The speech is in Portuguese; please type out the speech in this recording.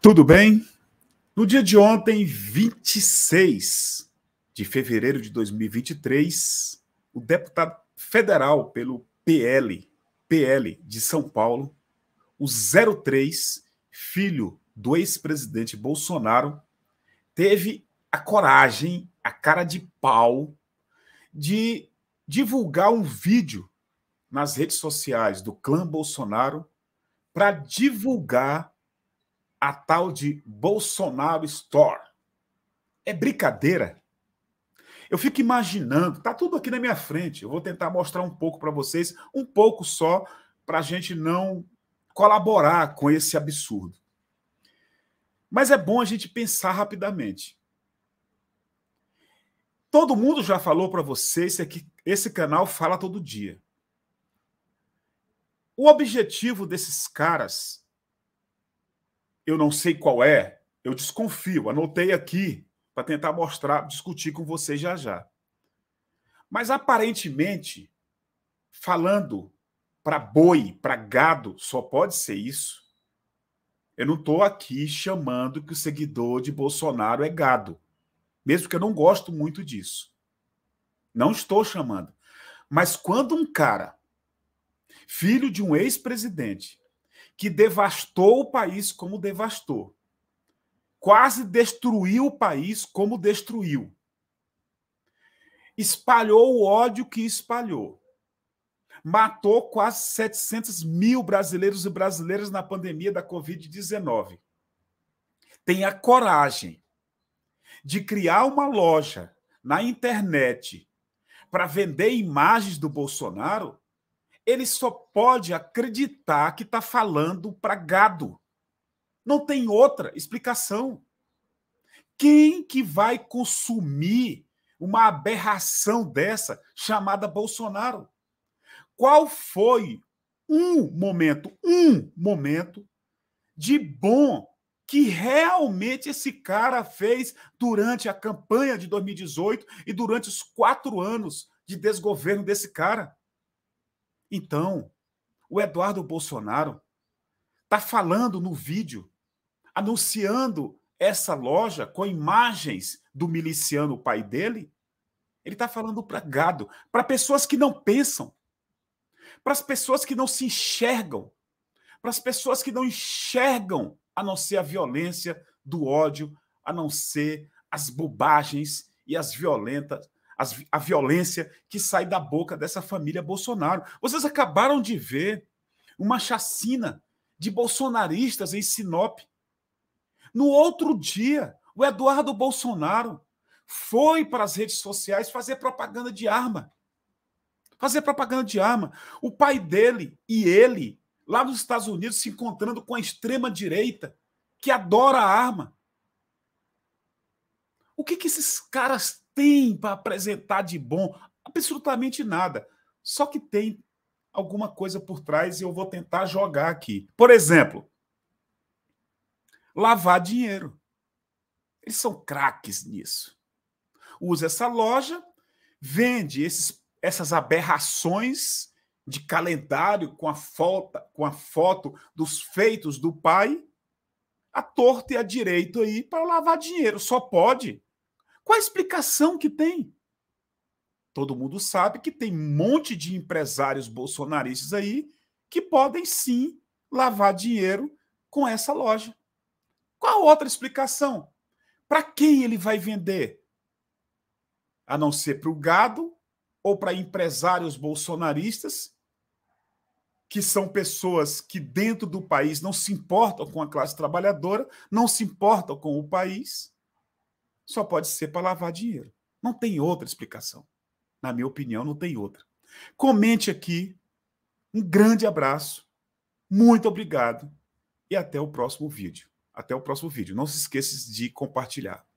Tudo bem? No dia de ontem, 26 de fevereiro de 2023, o deputado federal pelo PL, PL de São Paulo, o 03, filho do ex-presidente Bolsonaro, teve a coragem, a cara de pau, de divulgar um vídeo nas redes sociais do clã Bolsonaro para divulgar a tal de Bolsonaro Store. É brincadeira. Eu fico imaginando, tá tudo aqui na minha frente. Eu vou tentar mostrar um pouco para vocês, um pouco só, para a gente não colaborar com esse absurdo. Mas é bom a gente pensar rapidamente. Todo mundo já falou para vocês é que esse canal fala todo dia. O objetivo desses caras eu não sei qual é, eu desconfio. Anotei aqui para tentar mostrar, discutir com você já já. Mas aparentemente, falando para boi, para gado, só pode ser isso. Eu não estou aqui chamando que o seguidor de Bolsonaro é gado, mesmo que eu não gosto muito disso. Não estou chamando. Mas quando um cara, filho de um ex-presidente, que devastou o país como devastou. Quase destruiu o país como destruiu. Espalhou o ódio que espalhou. Matou quase 700 mil brasileiros e brasileiras na pandemia da Covid-19. a coragem de criar uma loja na internet para vender imagens do Bolsonaro ele só pode acreditar que está falando para gado. Não tem outra explicação. Quem que vai consumir uma aberração dessa chamada Bolsonaro? Qual foi um momento, um momento de bom que realmente esse cara fez durante a campanha de 2018 e durante os quatro anos de desgoverno desse cara? Então, o Eduardo Bolsonaro está falando no vídeo, anunciando essa loja com imagens do miliciano pai dele. Ele está falando para gado, para pessoas que não pensam, para as pessoas que não se enxergam, para as pessoas que não enxergam a não ser a violência do ódio, a não ser as bobagens e as violentas as, a violência que sai da boca dessa família Bolsonaro. Vocês acabaram de ver uma chacina de bolsonaristas em Sinop. No outro dia, o Eduardo Bolsonaro foi para as redes sociais fazer propaganda de arma. Fazer propaganda de arma. O pai dele e ele, lá nos Estados Unidos, se encontrando com a extrema-direita, que adora a arma. O que, que esses caras tem para apresentar de bom? Absolutamente nada. Só que tem alguma coisa por trás e eu vou tentar jogar aqui. Por exemplo, lavar dinheiro. Eles são craques nisso. Usa essa loja, vende esses, essas aberrações de calendário com a, foto, com a foto dos feitos do pai, a torta e a direito aí para lavar dinheiro. Só pode. Qual a explicação que tem? Todo mundo sabe que tem um monte de empresários bolsonaristas aí que podem sim lavar dinheiro com essa loja. Qual outra explicação? Para quem ele vai vender? A não ser para o gado ou para empresários bolsonaristas, que são pessoas que dentro do país não se importam com a classe trabalhadora, não se importam com o país só pode ser para lavar dinheiro. Não tem outra explicação. Na minha opinião, não tem outra. Comente aqui. Um grande abraço. Muito obrigado. E até o próximo vídeo. Até o próximo vídeo. Não se esqueça de compartilhar.